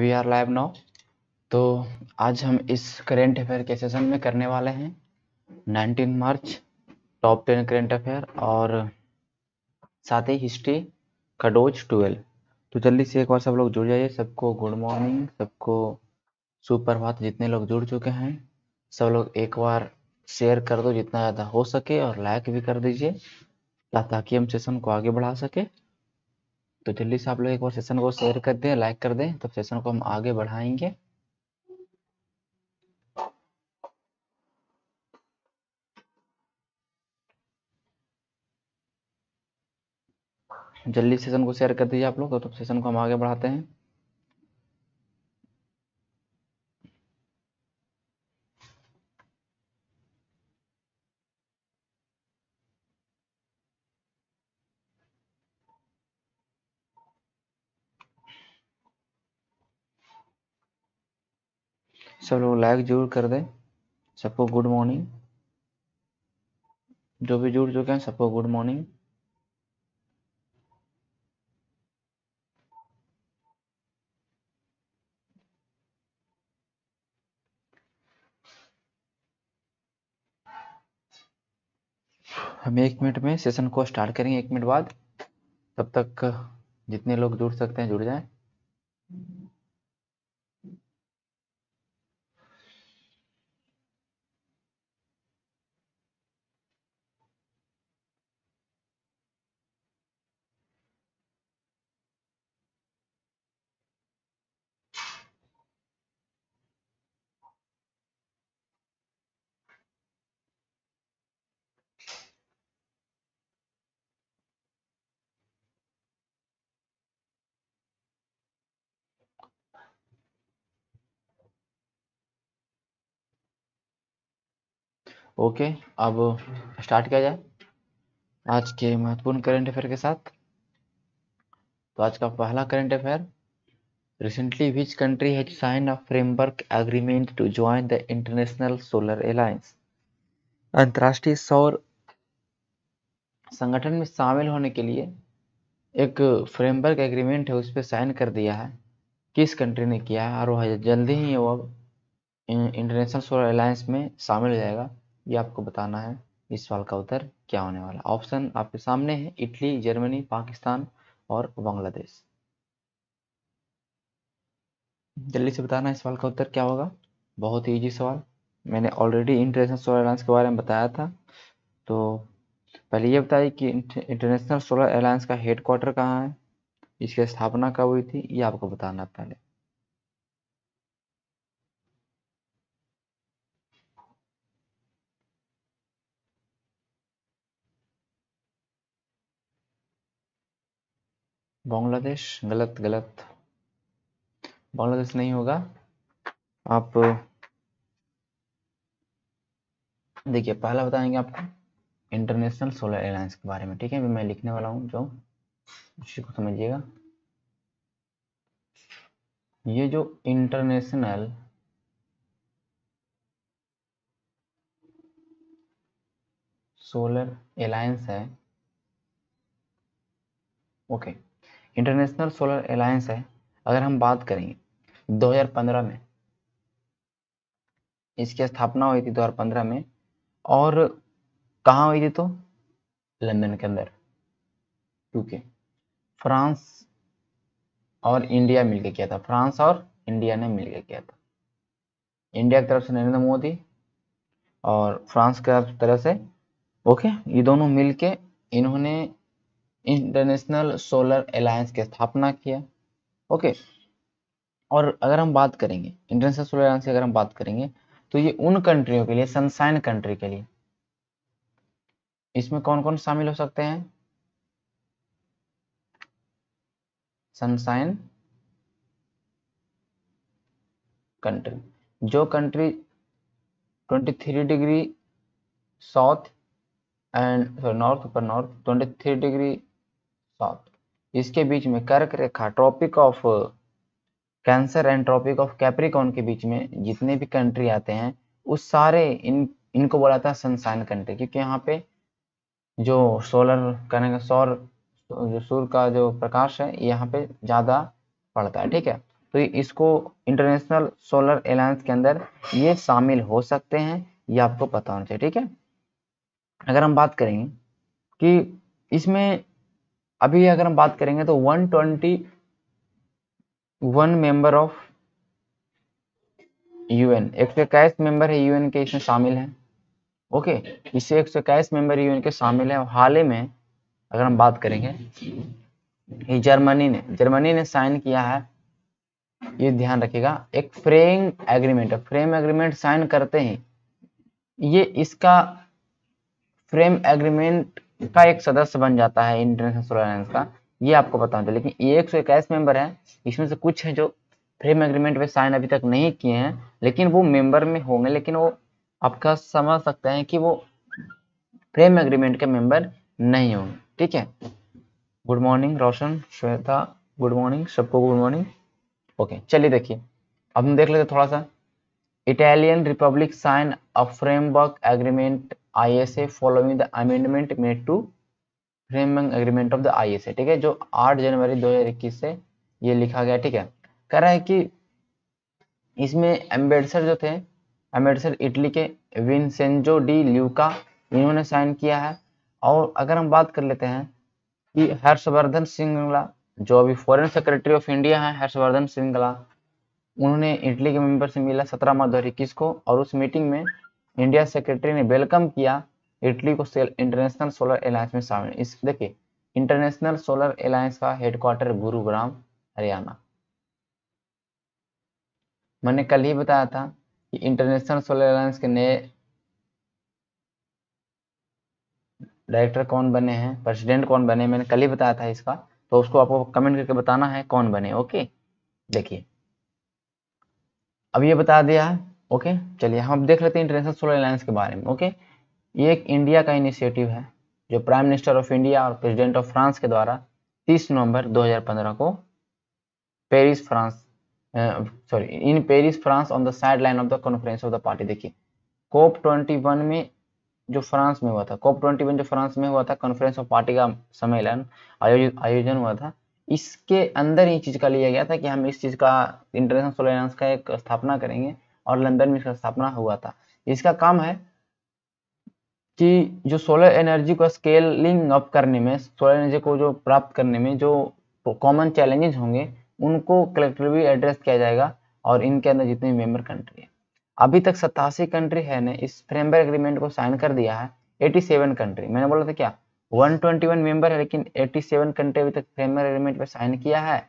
We are live now तो आज हम इस करेंट अफेयर के सेशन में करने वाले हैं 19 March top ten current affair और साथ ही हिस्ट्री खडोज 12 तो जल्दी से एक बार सब लोग जुड़ जाइए सबको गुड मॉर्निंग सबको सुप्रभात जितने लोग जुड़ चुके हैं सब लोग एक बार शेयर कर दो जितना ज़्यादा हो सके और लाइक भी कर दीजिए ताकि हम सेशन को आगे बढ़ा सके तो जल्दी से आप लोग एक बार सेशन को शेयर कर दें लाइक कर दें तब सेशन को हम आगे बढ़ाएंगे जल्दी सेशन को शेयर कर दीजिए आप लोग तो, तो सेशन को हम आगे बढ़ाते हैं सब लोग लाइक जरूर कर दें सबको गुड मॉर्निंग जो भी जुड़ चुके हैं सबको गुड मॉर्निंग हम एक मिनट में सेशन को स्टार्ट करेंगे एक मिनट बाद तब तक जितने लोग जुड़ सकते हैं जुड़ जाएं ओके अब स्टार्ट किया जाए आज के महत्वपूर्ण करंट अफेयर के साथ तो आज का पहला current affair recently which country has sign a framework agreement to join the international solar alliance अंतर्राष्ट्रीय सौर संगठन में शामिल होने के लिए एक फ्रेमवर्क एग्रीमेंट है उस पर साइन कर दिया है किस कंट्री ने किया है और वह जल्दी ही वो अब इंटरनेशनल सोलर अलायंस में शामिल हो जाएगा ये आपको बताना है इस सवाल का उत्तर क्या होने वाला ऑप्शन आपके सामने है इटली जर्मनी पाकिस्तान और बांग्लादेश जल्दी से बताना इस सवाल का उत्तर क्या होगा बहुत ही ईजी सवाल मैंने ऑलरेडी इंटरनेशनल सोलर अलायंस के बारे में बताया था तो पहले ये बताइए कि इंटरनेशनल सोलर अलायंस का हेडक्वार्टर कहाँ है इसकी स्थापना कब हुई थी ये आपको बताना है पहले बांग्लादेश गलत गलत बांग्लादेश नहीं होगा आप देखिए पहला बताएंगे आपको इंटरनेशनल सोलर एलायंस के बारे में ठीक है मैं लिखने वाला हूँ जो उसी को समझिएगा ये जो इंटरनेशनल सोलर एलायंस है ओके इंटरनेशनल सोलर अलायंस है अगर हम बात करेंगे 2015 में इसकी स्थापना हुई थी 2015 में और कहाँ हुई थी तो लंदन के अंदर क्योंकि फ्रांस और इंडिया मिलकर किया था फ्रांस और इंडिया ने मिलकर किया था इंडिया की तरफ से नरेंद्र मोदी और फ्रांस की तरफ से ओके ये दोनों मिलके इन्होंने इंटरनेशनल सोलर अलायंस की स्थापना किया ओके और अगर हम बात करेंगे इंटरनेशनल सोलर अलायंस की अगर हम बात करेंगे तो ये उन कंट्रियों के लिए सनसाइन कंट्री के लिए इसमें कौन कौन शामिल हो सकते हैं सनसाइन कंट्री जो country 23 degree south and north पर नॉर्थ 23 डिग्री सॉल्ट इसके बीच में कर्क रेखा tropic of cancer and tropic of capricorn के बीच में जितने भी कंट्री आते हैं उस सारे इन इनको बोला था सनसाइन कंट्री क्योंकि यहाँ पे जो सोलर का सौर जो सूर्य का जो प्रकाश है यहाँ पे ज़्यादा पड़ता है ठीक है तो इसको इंटरनेशनल सोलर अलायंस के अंदर ये शामिल हो सकते हैं ये आपको पता होना चाहिए ठीक है अगर हम बात करेंगे कि इसमें अभी अगर हम बात करेंगे तो 121 मेंबर ऑफ यूएन एक सौ इक्कीस मेंबर है यूएन के इसमें शामिल है ओके इससे एक सौ इक्कीस मेंबर यूएन के शामिल है हाल ही में अगर हम बात करेंगे ये जर्मनी ने जर्मनी ने साइन किया है ये ध्यान रखिएगा एक frame agreement frame agreement sign करते ही ये इसका फ्रेम एग्रीमेंट का एक सदस्य बन जाता है इंटरनेशनल सोलर अलायंस का ये आपको बताऊं लेकिन ये एक मेंबर है इसमें से कुछ है जो फ्रेम एग्रीमेंट में साइन अभी तक नहीं किए हैं लेकिन वो मेंबर में होंगे लेकिन वो आपका समझ सकते हैं कि वो फ्रेम एग्रीमेंट के मेंबर नहीं होंगे ठीक है good morning Roshan Shweta good morning सबको गुड मॉर्निंग ओके चलिए देखिए अब हम देख लेते थोड़ा सा Italian republic sign a framework agreement ISA following the amendment made to framing agreement of the ISA ठीक है जो 8 जनवरी 2021 से ये लिखा गया ठीक है कह रहा है कि इसमें एम्बेडसर जो थे एम्बेडसर इटली के विनसेंजो डी ल्यूका इन्होंने साइन किया है और अगर हम बात कर लेते हैं कि हर्षवर्धन सिंगला जो अभी फॉरेन सेक्रेटरी ऑफ इंडिया हैं हर्षवर्धन सिंगला उन्होंने इटली के मेंबर से मिला सत्रह मार्च दो को और उस मीटिंग में इंडिया सेक्रेटरी ने वेलकम किया इटली को सेल इंटरनेशनल सोलर अलायंस में शामिल इस देखिए इंटरनेशनल सोलर अलायंस का हेडक्वार्टर गुरुग्राम हरियाणा मैंने कल ही बताया था कि इंटरनेशनल सोलर अलायंस के नए डायरेक्टर कौन बने हैं प्रेसिडेंट कौन बने मैंने कल ही बताया था इसका तो उसको आपको कमेंट करके बताना है कौन बने ओके देखिए अब ये बता दिया ओके चलिए हम देख लेते हैं इंटरनेशनल सोलर अलायंस के बारे में ओके ये एक इंडिया का इनिशिएटिव है जो प्राइम मिनिस्टर ऑफ इंडिया और प्रेसिडेंट ऑफ फ्रांस के द्वारा 30 नवंबर 2015 को Paris France sorry in Paris France on the side line of the conference of the party देखिए कोप ट्वेंटी में जो फ्रांस में हुआ था कोप ट्वेंटी जो फ्रांस में हुआ था कॉन्फ्रेंस ऑफ पार्टी का सम्मेलन आयोजित आयोजन हुआ था इसके अंदर ही चीज़ का लिया गया था कि हम इस चीज़ का इंटरनेशनल सोलर अलायंस का एक स्थापना करेंगे और लंदन में इसका स्थापना हुआ था इसका काम है कि जो सोलर एनर्जी को स्केलिंग अप करने में सोलर एनर्जी को जो प्राप्त करने में जो कॉमन चैलेंजेस होंगे उनको कलेक्टिवली एड्रेस किया जाएगा और इनके अंदर जितने मेंबर कंट्री है अभी तक सतासी कंट्री है ने इस फ्रेमवर्क एग्रीमेंट को साइन कर दिया है 87 कंट्री मैंने बोला था क्या 121 मेंबर है लेकिन 87 कंट्री अभी तक फ्रेमवर्क एग्रीमेंट पर साइन किया है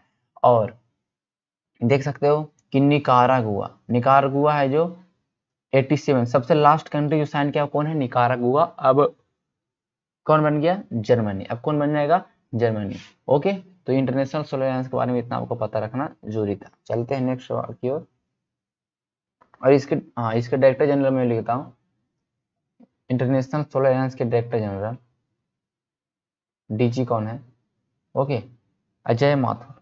और देख सकते हो कि निकारागुआ निकारागुआ है जो 87 सबसे लास्ट कंट्री जो साइन किया कौन है निकारागुआ अब कौन बन गया जर्मनी अब कौन बन जाएगा जर्मनी ओके तो इंटरनेशनल सोलर अलायंस के बारे में इतना आपको पता रखना जरूरी था चलते हैं नेक्स्ट की ओर और इसके हाँ इसके डायरेक्टर जनरल में लिखता हूँ इंटरनेशनल सोलर अलायंस के डायरेक्टर जनरल डीजी कौन है ओके अजय माथुर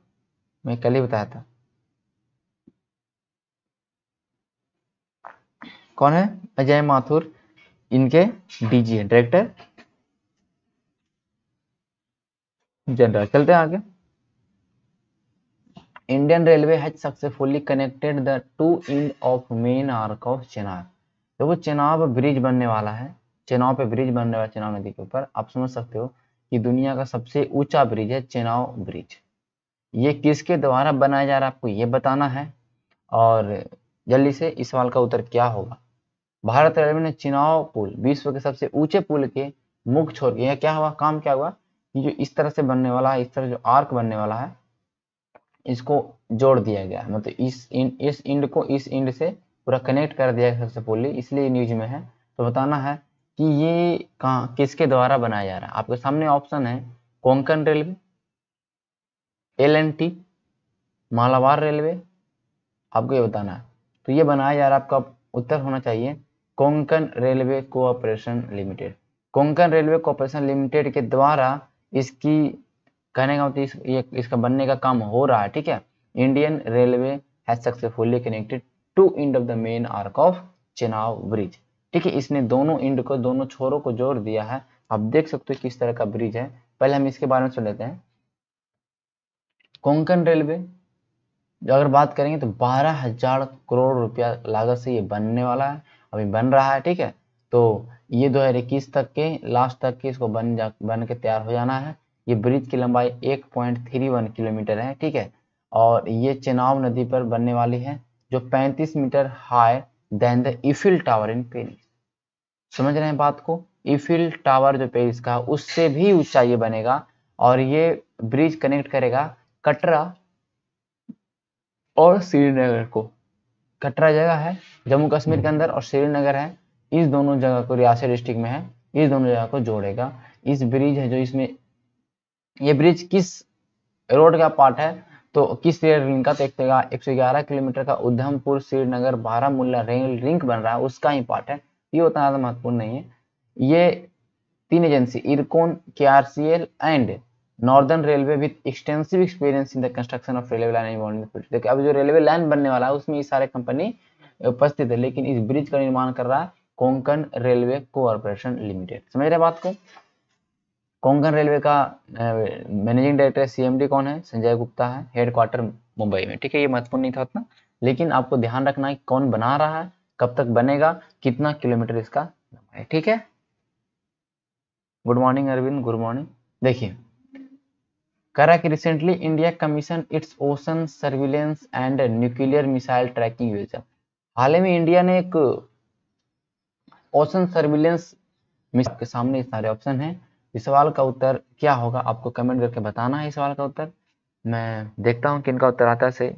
मैं कल ही बताया था कौन है अजय माथुर इनके डीजी है डायरेक्टर जनरल चलते हैं आगे Indian railway has successfully connected the two end of main arch of Chenab तो वो चेनाब ब्रिज बनने वाला है चेनाव पे ब्रिज बनने वाला चेनाव नदी के ऊपर आप समझ सकते हो कि दुनिया का सबसे ऊंचा ब्रिज है चेनाव ब्रिज ये किसके द्वारा बनाया जा रहा है आपको ये बताना है और जल्दी से इस सवाल का उत्तर क्या होगा भारत रेलवे ने चिनाव पुल विश्व के सबसे ऊंचे पुल के मुख छोड़ के क्या हुआ काम क्या हुआ कि जो इस तरह से बनने वाला है इस तरह जो आर्क बनने वाला है इसको जोड़ दिया गया मतलब इस इंड इस इंड को इस इंड से पूरा कनेक्ट कर दिया सबसे पुल इसलिए न्यूज में है तो बताना है कि ये कहा किसके द्वारा बनाया जा रहा है आपके सामने ऑप्शन है Konkan railway L N T Malabar railway आपको ये बताना है तो ये बनाया जा रहा है आपका उत्तर होना चाहिए Konkan railway cooperation limited Konkan railway cooperation limited के द्वारा इसकी कहने का मतलब ये इसका बनने का काम हो रहा है ठीक है Indian railway has successfully connected two end of the main arch of Chenab bridge ठीक है इसने दोनों इंड को दोनों छोरों को जोड़ दिया है आप देख सकते हो किस तरह का ब्रिज है पहले हम इसके बारे में सुन लेते हैं कोंकण रेलवे अगर बात करेंगे तो बारह हजार करोड़ रुपया लागत से ये बनने वाला है अभी बन रहा है ठीक है तो ये दो हजार इक्कीस तक के लास्ट तक के इसको बन जा बन के तैयार हो जाना है ये ब्रिज की लंबाई एक पॉइंट थ्री वन किलोमीटर है ठीक है और ये चेनाव नदी पर बनने वाली है जो पैंतीस metre high than the Eiffel tower in Paris समझ रहे हैं बात को इफिल टावर जो पेरिस का उससे भी ऊंचा ये बनेगा और ये ब्रिज कनेक्ट करेगा कटरा और श्रीनगर को कटरा जगह है जम्मू कश्मीर के हम्म। अंदर और श्रीनगर है इस दोनों जगह को रियासी डिस्ट्रिक्ट में है इस दोनों जगह को जोड़ेगा इस ब्रिज है जो इसमें ये ब्रिज किस रोड का पार्ट है तो किस रेल रिंग का देखतेगा तो एक सौ ग्यारह किलोमीटर का उधमपुर श्रीनगर बारामूला रेल रिंक बन रहा है उसका ही पार्ट है ये उतना ज़्यादा महत्वपूर्ण नहीं है ये तीन एजेंसी इरकोन के and northern railway with extensive experience in the construction of railway line in देखिए अब जो रेलवे लाइन बनने वाला है उसमें ये सारे कंपनी उपस्थित है लेकिन इस ब्रिज का निर्माण कर रहा है कोंकण रेलवे कोऑपरेशन लिमिटेड समझ रहे बात को कोंकण रेलवे का मैनेजिंग डायरेक्टर सीएमडी कौन है संजय गुप्ता है हेडक्वार्टर मुंबई में ठीक है ये महत्वपूर्ण नहीं था उतना लेकिन आपको ध्यान रखना है कौन बना रहा है कब तक बनेगा कितना किलोमीटर इसका ठीक है good morning Arvind good morning देखिए कि recently India commission its ocean surveillance and nuclear missile tracking योजना हाल ही में इंडिया ने एक ओशन सर्विलेंस के सामने सारे ऑप्शन हैं इस सवाल का उत्तर क्या होगा आपको कमेंट करके बताना है इस सवाल का उत्तर मैं देखता हूं कि इनका उत्तर आता से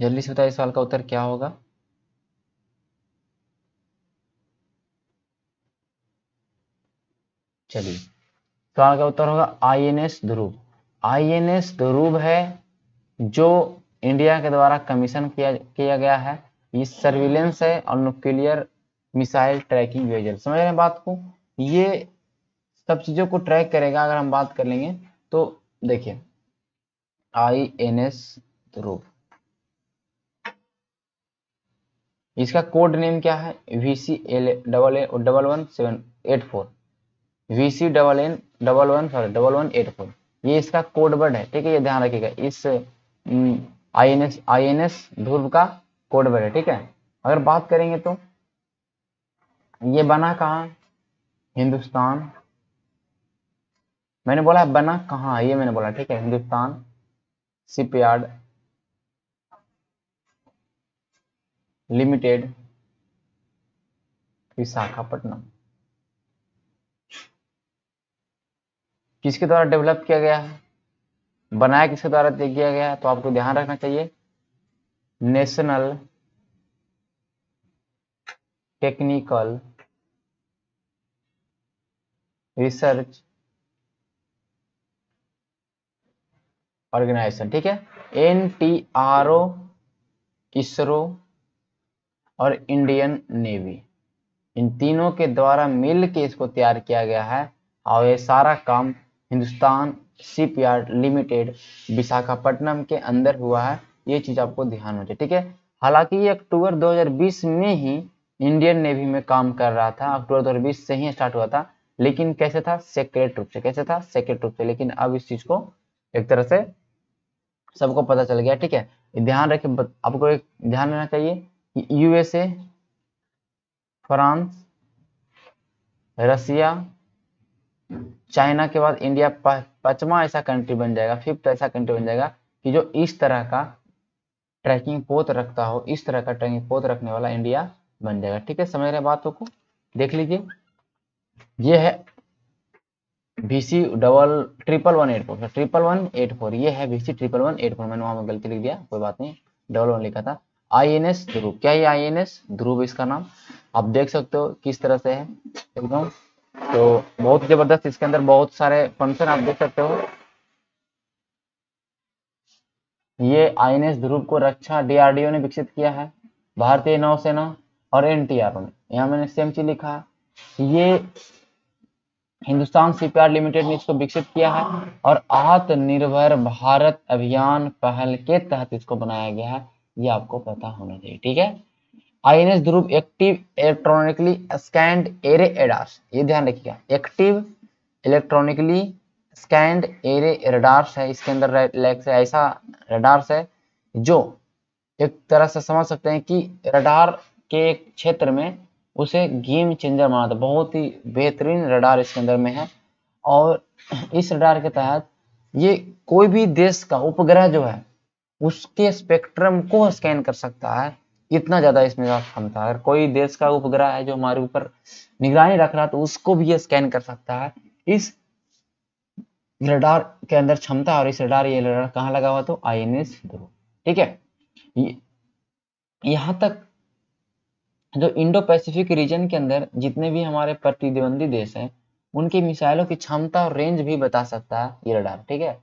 जल्दी से बताइए इस सवाल का उत्तर क्या होगा चलिए तो का उत्तर होगा I N S Dhruv I N S Dhruv है जो इंडिया के द्वारा कमीशन किया किया गया है ये सर्विलेंस है और न्यूक्लियर मिसाइल ट्रैकिंग वेजल समझ रहे हैं बात को ये सब चीजों को ट्रैक करेगा अगर हम बात कर लेंगे तो देखिए आई एन एस ध्रुव इसका कोड नेम क्या है V C L double A double one seven eight four V C double N double one sorry double one eight four ये इसका कोड है ठीक है ये ध्यान रखिएगा इस I N S I N S Dhruv का कोड है ठीक है अगर बात करेंगे तो ये बना कहा हिंदुस्तान मैंने बोला बना कहा ये मैंने बोला ठीक है हिंदुस्तान सिपयार्ड लिमिटेड विशाखापट्टनम किसके द्वारा डेवलप किया गया है बनाया किसके द्वारा किया गया है तो आपको ध्यान रखना चाहिए नेशनल टेक्निकल रिसर्च ऑर्गेनाइजेशन ठीक है N T R O ISRO और इंडियन नेवी इन तीनों के द्वारा मिल के इसको तैयार किया गया है और ये सारा काम हिंदुस्तान शिपयार्ड लिमिटेड विशाखापट्टनम के अंदर हुआ है ये चीज आपको ध्यान हो जाए ठीक है हालांकि ये अक्टूबर 2020 में ही इंडियन नेवी में काम कर रहा था अक्टूबर 2020 से ही स्टार्ट हुआ था लेकिन कैसे था सेक्रेट रूप से कैसे था सेक्रेट रूप से लेकिन अब इस चीज को एक तरह से सबको पता चल गया ठीक है ध्यान रखे आपको एक ध्यान रखना चाहिए यूएसए फ्रांस रसिया चाइना के बाद इंडिया पांचवा ऐसा कंट्री बन जाएगा फिफ्थ ऐसा कंट्री बन जाएगा कि जो इस तरह का ट्रैकिंग पोत रखता हो इस तरह का ट्रैकिंग पोत रखने वाला इंडिया बन जाएगा ठीक है समझ रहे बातों को देख लीजिए ये है BC double triple one eight four triple one eight four ये है BC triple one eight four मैंने वहां में गलती लिख दिया कोई बात नहीं डबल वन लिखा था आई एन एस ध्रुव क्या ये आई एन एस ध्रुव इसका नाम आप देख सकते हो किस तरह से है एकदम तो बहुत जबरदस्त इसके अंदर बहुत सारे फंक्शन आप देख सकते हो ये आईएनएस ध्रुव को रक्षा डीआरडीओ ने विकसित किया है भारतीय नौसेना और एनटीआरओ ने यहाँ मैंने सेम चीज लिखा है ये हिंदुस्तान सीपीआर लिमिटेड ने इसको विकसित किया है और आत्मनिर्भर भारत अभियान पहल के तहत इसको बनाया गया है ये आपको पता होना चाहिए ठीक है INS Dhruv active electronically scanned array radars ये ध्यान रखिएगा active electronically scanned array radars है इसके अंदर ऐसा रडार्स है जो एक तरह से समझ सकते हैं कि रडार के एक क्षेत्र में उसे गेम चेंजर माना था बहुत ही बेहतरीन रडार इसके अंदर में है और इस रडार के तहत ये कोई भी देश का उपग्रह जो है उसके स्पेक्ट्रम को स्कैन कर सकता है इतना ज़्यादा इसमें क्षमता है अगर कोई देश का उपग्रह है जो हमारे ऊपर निगरानी रख रहा है तो उसको भी ये स्कैन कर सकता है इस रडार के अंदर क्षमता और इस रडार ये रडार कहाँ लगा हुआ तो आई एन एस ठीक है यहाँ तक जो इंडो पैसिफिक रीजन के अंदर जितने भी हमारे प्रतिद्वंदी देश हैं उनकी मिसाइलों की क्षमता और रेंज भी बता सकता है ये रडार ठीक है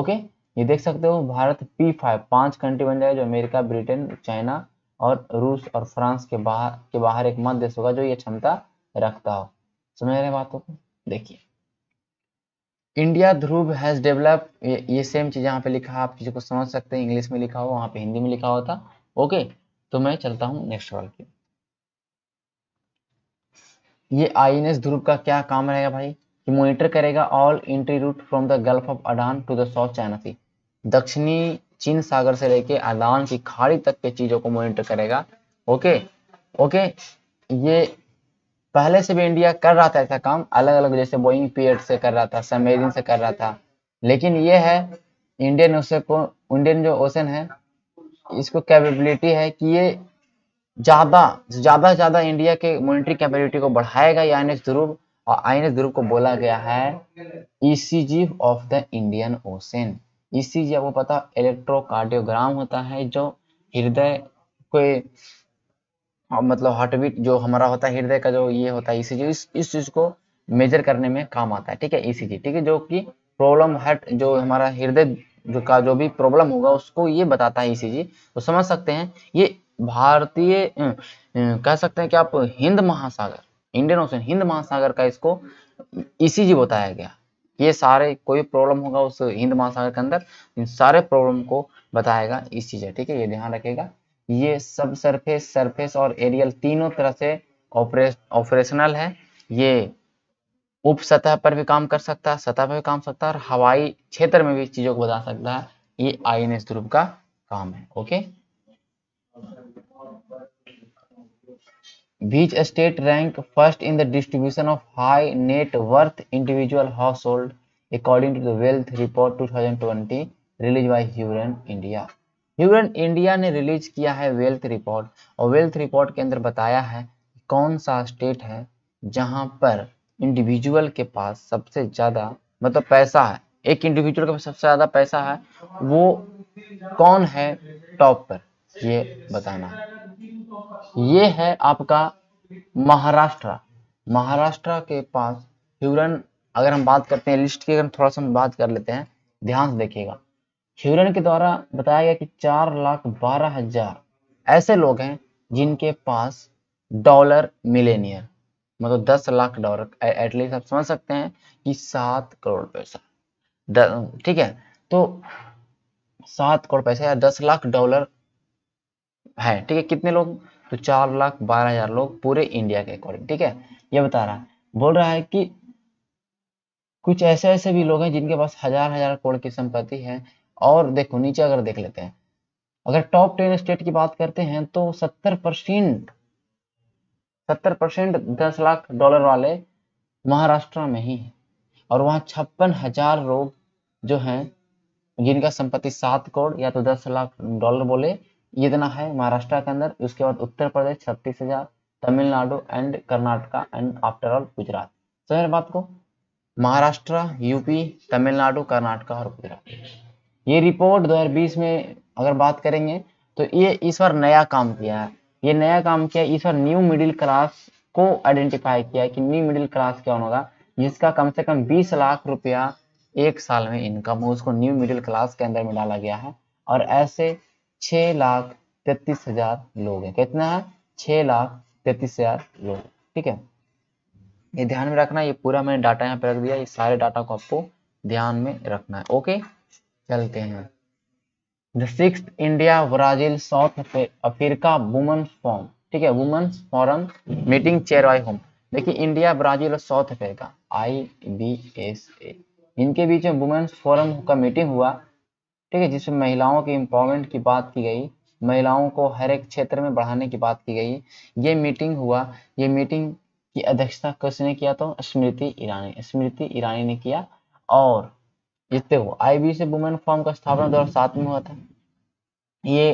ओके ये देख सकते हो भारत पी फाइव पांच कंट्री बन जाए जो अमेरिका ब्रिटेन चाइना और रूस और फ्रांस के बाहर के बाहर एक मध्य देश होगा जो ये क्षमता रखता हो समझ रहे बातों को देखिए इंडिया ध्रुव हैज डेवलप ये, सेम चीज यहाँ पे लिखा आप किसी को समझ सकते हैं इंग्लिश में लिखा हो वहाँ पे हिंदी में लिखा होता ओके तो मैं चलता हूँ नेक्स्ट वाल की ये आई ध्रुव का क्या काम रहेगा भाई कि मॉनिटर करेगा all entry route from the gulf of Aden to the south China sea दक्षिणी चीन सागर से लेके अदान की खाड़ी तक के चीजों को मॉनिटर करेगा ओके ओके ये पहले से भी इंडिया कर रहा था ऐसा काम अलग अलग जैसे बोइंग पीएट से कर रहा था समेरिन से कर रहा था लेकिन ये है इंडियन ओशन को इंडियन जो ओशन है इसको कैपेबिलिटी है कि ये ज़्यादा ज़्यादा ज़्यादा इंडिया के मॉनिटरी कैपेबिलिटी को बढ़ाएगा या आई ध्रुव और आई ध्रुव को बोला गया है ECG of the Indian ocean ECG आपको पता इलेक्ट्रोकार्डियोग्राम होता है जो हृदय को हाँ, मतलब बीट जो हमारा होता है हृदय का जो ये होता है ईसीजी इस इस चीज को मेजर करने में काम आता है ठीक है ईसीजी ठीक है जो कि प्रॉब्लम हार्ट जो हमारा हृदय जो का जो भी प्रॉब्लम होगा उसको ये बताता है ईसीजी तो समझ सकते हैं ये भारतीय कह सकते हैं कि आप हिंद महासागर इंडियन ओशन हिंद महासागर का इसको ईसीजी बताया गया ये सारे कोई प्रॉब्लम होगा उस हिंद महासागर के अंदर इन सारे प्रॉब्लम को बताएगा इस चीज है ठीक है ये ध्यान रखेगा ये सब सरफेस सरफेस और एरियल तीनों तरह से ऑपरेश ऑपरेशनल है ये उप सतह पर भी काम कर सकता है सतह पर भी काम सकता है और हवाई क्षेत्र में भी चीजों को बता सकता है ये आई एन एस का काम है okay which state rank first in the distribution of high net worth individual household according to the wealth report 2020 release by Hurun India Hurun India ने रिलीज किया है वेल्थ रिपोर्ट और wealth report के अंदर बताया है कौन सा स्टेट है जहां पर इंडिविजुअल के पास सबसे ज्यादा मतलब पैसा है एक इंडिविजुअल के पास सबसे ज्यादा पैसा है वो कौन है टॉप पर ये बताना है ये है आपका महाराष्ट्र महाराष्ट्र के पास ह्यूरन अगर हम बात करते हैं लिस्ट की अगर थोड़ा सा हम बात कर लेते हैं ध्यान से देखिएगा ह्यूरन के द्वारा बताया गया कि चार लाख बारह हजार ऐसे लोग हैं जिनके पास डॉलर मिलेनियर मतलब दस लाख डॉलर एटलीस्ट आप समझ सकते हैं कि सात करोड़ पैसा ठीक है तो सात करोड़ पैसा या दस लाख डॉलर है ठीक है कितने लोग तो चार लाख बारह हजार लोग पूरे इंडिया के अकॉर्डिंग ठीक है ये बता रहा है बोल रहा है कि कुछ ऐसे ऐसे भी लोग हैं जिनके पास हजार हजार करोड़ की संपत्ति है और देखो नीचे अगर देख लेते हैं अगर टॉप टेन स्टेट की बात करते हैं तो सत्तर परसेंट सत्तर परसेंट दस लाख डॉलर वाले महाराष्ट्र में ही है और वहां छप्पन हजार लोग जो हैं जिनका संपत्ति सात करोड़ या तो दस लाख डॉलर बोले इतना है महाराष्ट्र के अंदर उसके बाद उत्तर प्रदेश हजार Tamil Nadu and Karnataka and after all Gujarat समझ तो बात को महाराष्ट्र यूपी तमिलनाडु कर्नाटका और गुजरात ये रिपोर्ट 2020 में अगर बात करेंगे तो ये इस बार नया काम किया है ये नया काम किया इस बार न्यू मिडिल क्लास को आइडेंटिफाई किया कि न्यू मिडिल क्लास कौन होगा जिसका कम से कम 20 लाख रुपया एक साल में इनकम हो उसको न्यू मिडिल क्लास के अंदर में डाला गया है और ऐसे छह लाख तैतीस हजार लोग हैं कितना है छह लाख तैतीस हजार लोग ठीक है ये ध्यान में रखना ये पूरा मैंने डाटा यहाँ पे रख दिया ये सारे डाटा को आपको ध्यान में रखना है ओके चलते हैं the six India Brazil South Africa women's forum ठीक है वुमेन्स फॉरम मीटिंग चेरवाई होम देखिए इंडिया ब्राजील और South Africa I B S A इनके बीच में वुमेन्स फोरम का मीटिंग हुआ ठीक है जिसमें महिलाओं के इम्पावरमेंट की बात की गई महिलाओं को हर एक क्षेत्र में बढ़ाने की बात की गई ये मीटिंग हुआ ये मीटिंग की अध्यक्षता किसने किया तो स्मृति ईरानी स्मृति ईरानी ने किया और जितने हुआ आईबी वुमेन फॉर्म का स्थापना दो सात में हुआ था ये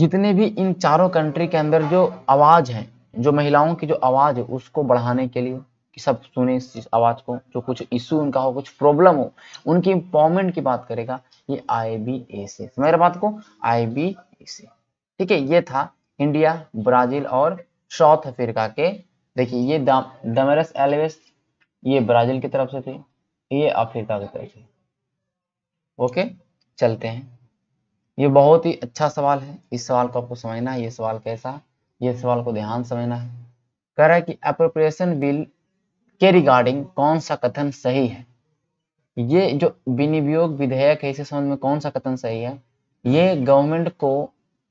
जितने भी इन चारों कंट्री के अंदर जो आवाज है जो महिलाओं की जो आवाज है उसको बढ़ाने के लिए सब सुने इस आवाज़ को जो कुछ इशू उनका हो कुछ प्रॉब्लम हो उनकी इम्पावरमेंट की बात करेगा ये आई बी ए से मेरे बात को आई बी ए से ठीक है ये था इंडिया ब्राजील और साउथ अफ्रीका के देखिए ये दमेरस एलवेस ये ब्राजील की तरफ से थे ये अफ्रीका की तरफ से ओके चलते हैं ये बहुत ही अच्छा सवाल है इस सवाल को आपको समझना है ये सवाल कैसा ये सवाल को ध्यान समझना है कह रहा है कि अप्रोप्रिएशन बिल के रिगार्डिंग कौन सा कथन सही है ये जो विनियोग विधेयक है इसे संबंध में कौन सा कथन सही है ये गवर्नमेंट को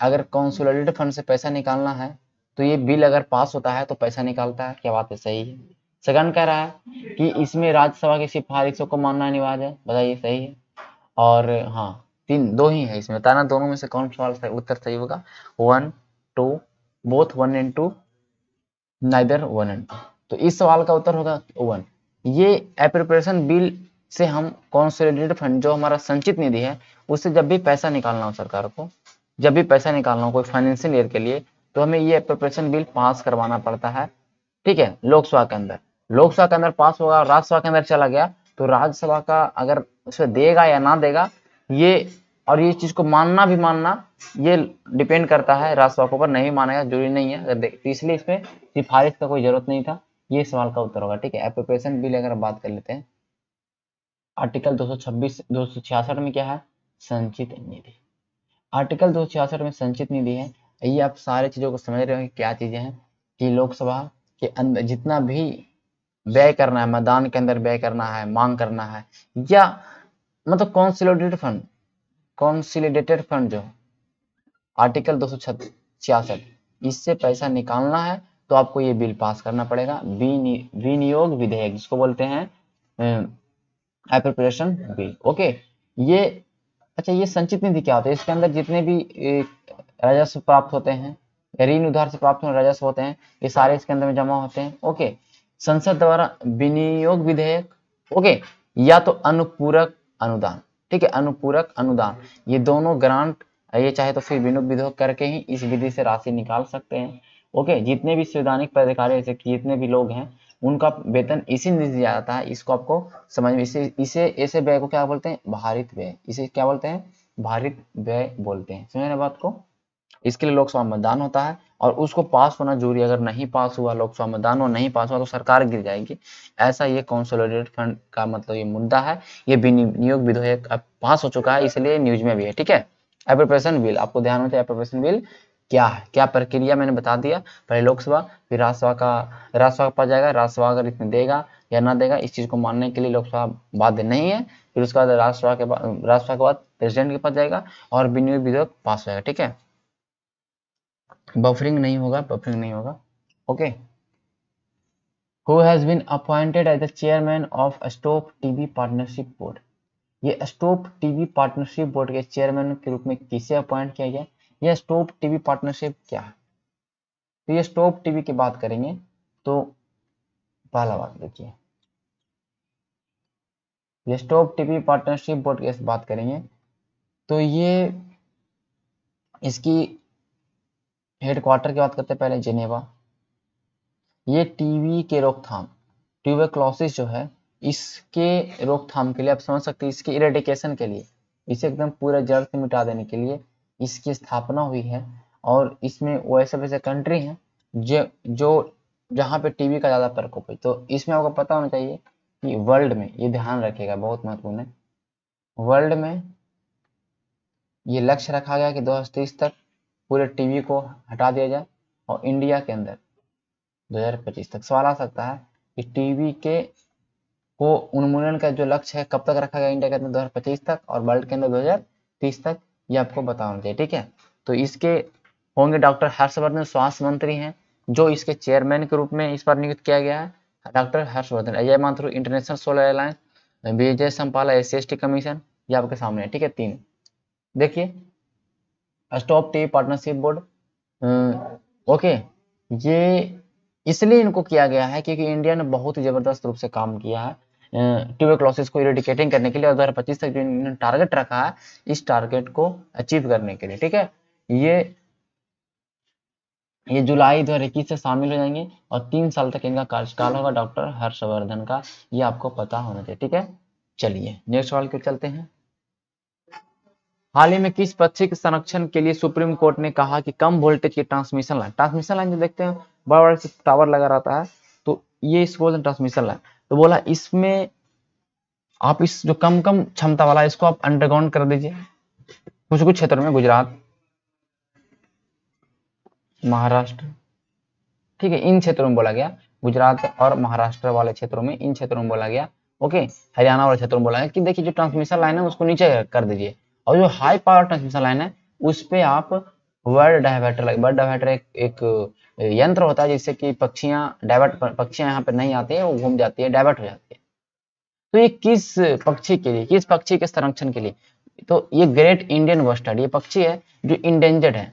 अगर कॉन्सोलिडेटेड फंड से पैसा निकालना है तो ये बिल अगर पास होता है तो पैसा निकालता है क्या बात है सही है सेकंड कह रहा है कि इसमें राज्यसभा की सिफारिशों को मानना अनिवार्य है बताइए सही है और हाँ तीन दो ही है इसमें बताना दोनों में से कौन सवाल सही उत्तर सही होगा one two both one and two neither one and two तो इस सवाल का उत्तर होगा वन ये एप्रोप्रिएशन बिल से हम कॉन्सोलिडेटेड फंड जो हमारा संचित निधि है उससे जब भी पैसा निकालना हो सरकार को जब भी पैसा निकालना हो कोई फाइनेंशियल ईयर के लिए तो हमें ये अप्रोप्रिएशन बिल पास करवाना पड़ता है ठीक है लोकसभा के अंदर लोकसभा के अंदर पास होगा और राज्यसभा के अंदर चला गया तो राज्यसभा का अगर उसे देगा या ना देगा ये और ये चीज को मानना भी मानना ये डिपेंड करता है राज्यसभा के ऊपर नहीं मानेगा जरूरी नहीं है अगर तो इसलिए इसमें सिफारिश का कोई जरूरत नहीं था ये सवाल का उत्तर होगा ठीक है एप्रोप्रिएशन बिल अगर बात कर लेते हैं आर्टिकल 226 266 में क्या है संचित निधि आर्टिकल 266 में संचित निधि है ये आप सारे चीज़ों को समझ रहे हो क्या चीज़ें हैं कि लोकसभा के अंदर जितना भी व्यय करना है मैदान के अंदर व्यय करना है मांग करना है या मतलब कॉन्सिलोडेटेड फंड कॉन्सिलिडेटेड फंड जो आर्टिकल दो सौ इससे पैसा निकालना है तो आपको ये बिल पास करना पड़ेगा विनियोग विधेयक जिसको बोलते हैं एप्रोप्रिएशन बिल ओके ये अच्छा ये संचित निधि क्या होता है इसके अंदर जितने भी राजस्व प्राप्त होते हैं ऋण उधार से प्राप्त होने राजस्व होते हैं ये सारे इसके अंदर में जमा होते हैं ओके संसद द्वारा विनियोग विधेयक ओके या तो अनुपूरक अनुदान ठीक है अनुपूरक अनुदान ये दोनों ग्रांट ये चाहे तो फिर विनियोग विधेयक करके ही इस विधि से राशि निकाल सकते हैं ओके जितने भी संवैधानिक पदाधिकारी जैसे जितने भी लोग हैं उनका वेतन इसी निधि दिया जाता है इसको आपको समझ में इसे इसे ऐसे व्यय को क्या बोलते हैं भारित व्यय इसे क्या बोलते हैं भारित व्यय बोलते हैं समझ रहे बात को इसके लिए लोकसभा मतदान होता है और उसको पास होना जरूरी अगर नहीं पास हुआ लोकसभा मतदान और नहीं पास हुआ तो सरकार गिर जाएगी ऐसा ये कॉन्सोलिडेटेड फंड का मतलब ये मुद्दा है ये विनियोग विधेयक पास हो चुका है इसलिए न्यूज में भी है ठीक है एप्रोप्रेशन बिल आपको ध्यान होता है एप्रोप्रेशन बिल क्या है क्या प्रक्रिया मैंने बता दिया पहले लोकसभा फिर राजसभा का राजसभा पर जाएगा राजसभा अगर इसमें देगा या ना देगा इस चीज़ को मानने के लिए लोकसभा बाध्य नहीं है फिर उसके बाद राजसभा के बाद राजसभा के बाद प्रेसिडेंट के पास जाएगा और विनियोग विधेयक पास होगा ठीक है बफरिंग नहीं होगा बफरिंग नहीं होगा okay who has been appointed as the chairman of stop TV partnership board ये स्टोप टीवी पार्टनरशिप बोर्ड के चेयरमैन के रूप में किसे अपॉइंट किया गया यह स्टॉप टीवी पार्टनरशिप क्या है तो ये स्टॉप टीवी की बात करेंगे तो पहला बात देखिए ये स्टॉप टीवी पार्टनरशिप बोर्ड की बात करेंगे तो ये इसकी हेडक्वार्टर की बात करते हैं पहले जिनेवा ये टीवी के रोकथाम ट्यूबरक्लोसिस जो है इसके रोकथाम के लिए आप समझ सकते हैं इसके इरेडिकेशन के लिए इसे एकदम पूरे जड़ से मिटा देने के लिए इसकी स्थापना हुई है और इसमें वो ऐसे वैसे कंट्री हैं जो जो जहाँ पे टीवी का ज़्यादा प्रकोप है तो इसमें आपको पता होना चाहिए कि वर्ल्ड में ये ध्यान रखिएगा बहुत महत्वपूर्ण है वर्ल्ड में ये लक्ष्य रखा गया कि दो तक पूरे टीवी को हटा दिया जाए और इंडिया के अंदर 2025 तक सवाल आ सकता है कि टीवी के को उन्मूलन का जो लक्ष्य है कब तक रखा गया इंडिया के अंदर दो तक और वर्ल्ड के अंदर दो तक ये आपको बता चाहिए ठीक है तो इसके होंगे डॉक्टर हर्षवर्धन स्वास्थ्य मंत्री हैं जो इसके चेयरमैन के रूप में इस बार नियुक्त किया गया है doctor Harsh Vardhan Ajay Mathur international solar airlines Vijay Sampla S C commission ये आपके सामने है ठीक है तीन देखिए stop T partnership board okay ये इसलिए इनको किया गया है क्योंकि इंडिया ने बहुत ही जबरदस्त रूप से काम किया है क्लॉसिस को इरेडिकेटिंग करने के लिए दो पच्चीस तक जो इन्होंने टारगेट रखा है इस टारगेट को अचीव करने के लिए ठीक है ये ये जुलाई दो से शामिल हो जाएंगे और तीन साल तक इनका कार्यकाल होगा डॉक्टर हर्षवर्धन का ये आपको पता होना चाहिए ठीक है चलिए नेक्स्ट सवाल क्यों चलते हैं हाल ही में किस पक्षी के संरक्षण के लिए सुप्रीम कोर्ट ने कहा कि कम वोल्टेज की ट्रांसमिशन लाइन ट्रांसमिशन लाइन जो देखते हैं बड़ा बड़ा टावर लगा रहता है तो ये इसको ट्रांसमिशन लाइन तो बोला इसमें आप इस जो कम कम क्षमता वाला इसको आप अंडरग्राउंड कर दीजिए कुछ कुछ क्षेत्रों में गुजरात महाराष्ट्र ठीक है इन क्षेत्रों में बोला गया गुजरात और महाराष्ट्र वाले क्षेत्रों में इन क्षेत्रों में बोला गया ओके हरियाणा वाले क्षेत्रों में बोला गया कि देखिए जो ट्रांसमिशन लाइन है उसको नीचे कर दीजिए और जो हाई पावर ट्रांसमिशन लाइन है उस पर आप वर्ड डाइवर्टर बर्ड डाइवर्टर एक, एक यंत्र होता है जिससे कि पक्षियां डाइवर्ट पक्षियां यहाँ पर नहीं आती है वो घूम जाती है डाइवर्ट हो जाती है तो ये किस पक्षी के लिए किस पक्षी के संरक्षण के लिए तो ये ग्रेट इंडियन वस्टर्ड ये पक्षी है जो इंडेंजर्ड है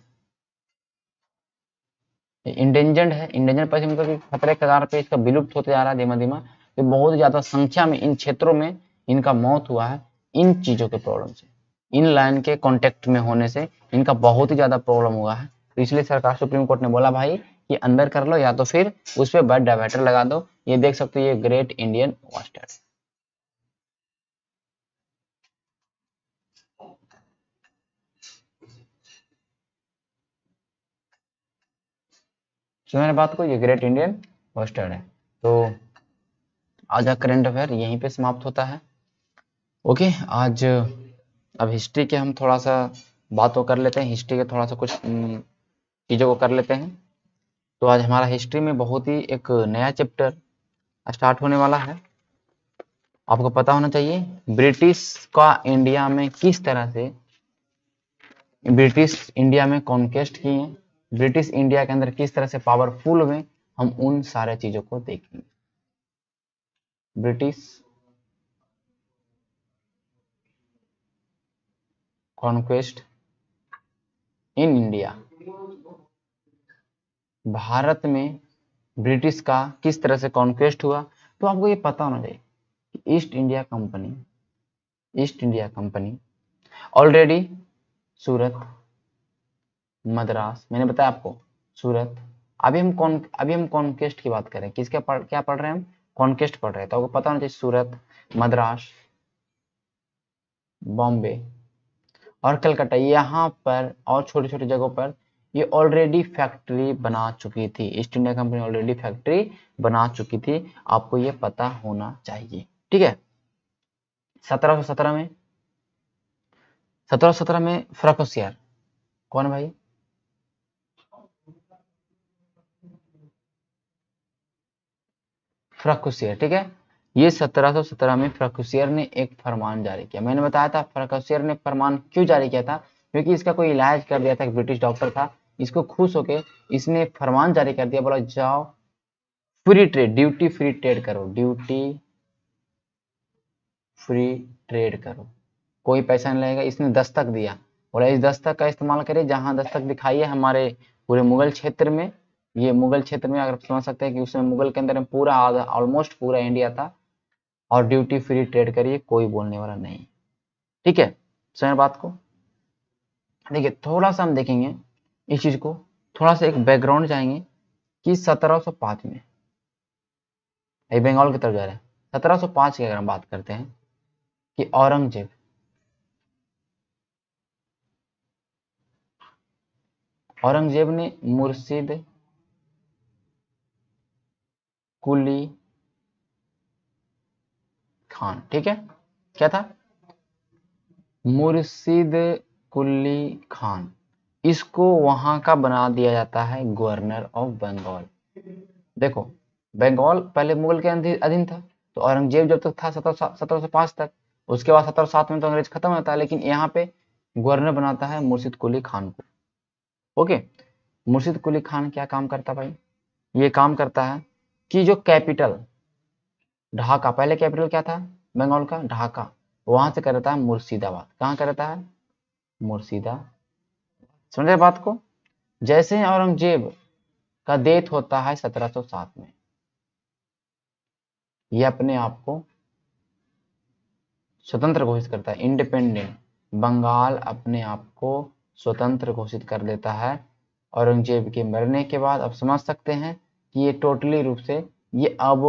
इंडेंजर्ड है इंडेंजर्ड पक्षी मतलब खतरे कगार पे इसका विलुप्त होते जा रहा है धीमा धीमा तो बहुत ज्यादा संख्या में इन क्षेत्रों में इनका मौत हुआ है इन चीजों के प्रॉब्लम से इन लाइन के कॉन्टेक्ट में होने से इनका बहुत ही ज्यादा प्रॉब्लम हुआ है तो इसलिए सरकार सुप्रीम कोर्ट ने बोला भाई कि अंदर कर लो या तो फिर उस पर बर्ड डाइवर्टर लगा दो ये देख सकते हो ये ग्रेट इंडियन वास्टर्ड मैंने बात को ये ग्रेट इंडियन वास्टर्ड है तो आज का करंट अफेयर यहीं पे समाप्त होता है ओके आज अब हिस्ट्री के हम थोड़ा सा बातों कर लेते हैं हिस्ट्री के थोड़ा सा कुछ चीज़ों को कर लेते हैं तो आज हमारा हिस्ट्री में बहुत ही एक नया चैप्टर स्टार्ट होने वाला है आपको पता होना चाहिए ब्रिटिश का इंडिया में किस तरह से ब्रिटिश इंडिया में कॉन्केस्ट किए हैं ब्रिटिश इंडिया के अंदर किस तरह से पावरफुल हुए हम उन सारे चीजों को देखेंगे British conquest in India Bharat में ब्रिटिश का किस तरह से कॉन्क्वेस्ट हुआ तो आपको ये पता होना चाहिए कि East India company East India company already Surat Madras मैंने बताया आपको सूरत अभी हम कौन अभी हम कॉन्केस्ट की बात करें किसके पढ़ क्या पढ़ रहे हैं हम कॉन्केस्ट पढ़ रहे हैं तो आपको पता होना चाहिए सूरत मद्रास बॉम्बे और कलकत्ता यहाँ पर और छोटी छोटी जगहों पर ये ऑलरेडी फैक्ट्री बना चुकी थी East India company already factory बना चुकी थी आपको ये पता होना चाहिए ठीक है सत्रह सौ सत्रह में सत्रह सौ सत्रह में फ्रकोसियर कौन भाई फ्रकोसियर ठीक है ये 1717 में फ्रकुशियर ने एक फरमान जारी किया मैंने बताया था फ्रकुशियर ने फरमान क्यों जारी किया था क्योंकि इसका कोई इलाज कर दिया था एक ब्रिटिश डॉक्टर था इसको खुश होके इसने फरमान जारी कर दिया बोला जाओ free trade duty free trade करो ड्यूटी फ्री ट्रेड करो कोई पैसा नहीं लगेगा इसने दस्तक दिया बोला इस दस्तक का इस्तेमाल करे जहां दस्तक दिखाई है हमारे पूरे मुगल क्षेत्र में ये मुगल क्षेत्र में अगर समझ सकते हैं कि उसमें मुगल के अंदर में पूरा ऑलमोस्ट पूरा इंडिया था और ड्यूटी फ्री ट्रेड करिए कोई बोलने वाला नहीं ठीक है समझ बात को देखिए थोड़ा सा हम देखेंगे इस चीज को थोड़ा सा एक बैकग्राउंड जाएंगे कि 1705 में बंगाल की तरफ जा रहे हैं 1705 की अगर हम बात करते हैं कि औरंगजेब औरंगजेब ने मुर्शिद कुली खान ठीक है क्या था मुर्शिद कुल्ली खान इसको वहां का बना दिया जाता है गवर्नर ऑफ बंगाल देखो बंगाल पहले मुगल के अधीन था तो औरंगजेब जब तक था सत्रह सौ पांच तक उसके बाद सत्रह सात में तो अंग्रेज खत्म होता है लेकिन यहाँ पे गवर्नर बनाता है मुर्शिद कुली खान को ओके मुर्शिद कुली खान क्या काम करता भाई ये काम करता है कि जो कैपिटल ढाका पहले कैपिटल क्या था बंगाल का ढाका वहां से करता है मुर्शिदाबाद कहाँ करता है मुर्शिदा समझ रहे बात को जैसे औरंगजेब का देत होता है 1707 में ये अपने आप को स्वतंत्र घोषित करता है इंडिपेंडेंट बंगाल अपने आप को स्वतंत्र घोषित कर देता है औरंगजेब के मरने के बाद आप समझ सकते हैं कि ये टोटली रूप से ये अब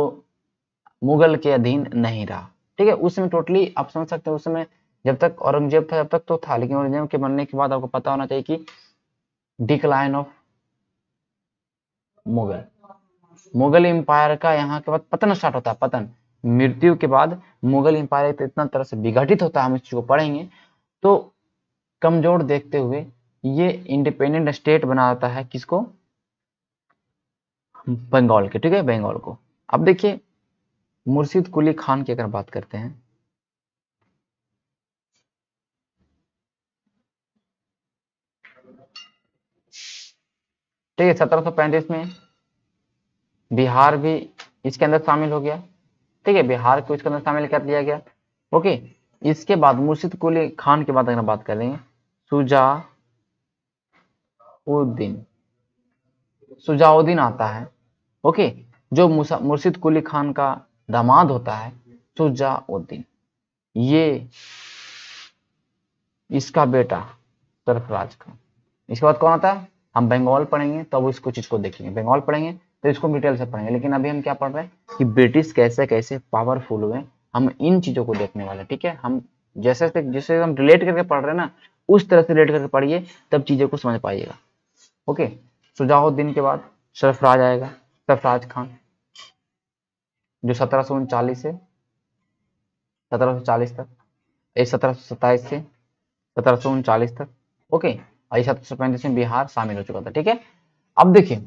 मुगल के अधीन नहीं रहा ठीक है उसमें टोटली आप समझ सकते हैं उसमें जब तक औरंगजेब था तब तक तो था लेकिन औरंगजेब के बनने के बाद आपको पता होना चाहिए कि decline of Mughal Mughal empire का यहाँ के बाद पतन स्टार्ट होता है पतन मृत्यु के बाद मुगल एम्पायर इतना तरह से विघटित होता है हम इस चीज को पढ़ेंगे तो कमजोर देखते हुए ये इंडिपेंडेंट स्टेट बनाता है किसको बंगाल के ठीक है बंगाल को अब देखिए मुर्शिद कुली खान की अगर बात करते हैं ठीक है सत्रह में बिहार भी इसके अंदर शामिल हो गया ठीक है बिहार को इसके अंदर शामिल कर लिया गया ओके इसके बाद मुर्शिद कुली खान के बाद अगर बात करेंगे सुजा उद्दीन सुजाउद्दीन आता है ओके जो मुर्शिद कुली खान का दामाद होता है शुजाउद्दीन तो ये इसका बेटा सरफराज खान इसके बाद कौन आता है हम बंगाल पढ़ेंगे तब तो इसको चीज को देखेंगे बंगाल पढ़ेंगे तो इसको डिटेल से पढ़ेंगे लेकिन अभी हम क्या पढ़ रहे हैं कि ब्रिटिश कैसे कैसे पावरफुल हुए हम इन चीजों को देखने वाले ठीक है हम जैसे जैसे हम रिलेट करके पढ़ रहे हैं ना उस तरह से रिलेट करके पढ़िए तब चीजों को समझ पाइएगा ओके सुजाउद्दीन तो के बाद सरफराज आएगा सरफराज खान जो सत्रह उनचालीस है सत्रह तक ये सत्रह से सत्रह तक ओके और ये सत्रह में बिहार शामिल हो चुका था ठीक है अब देखिए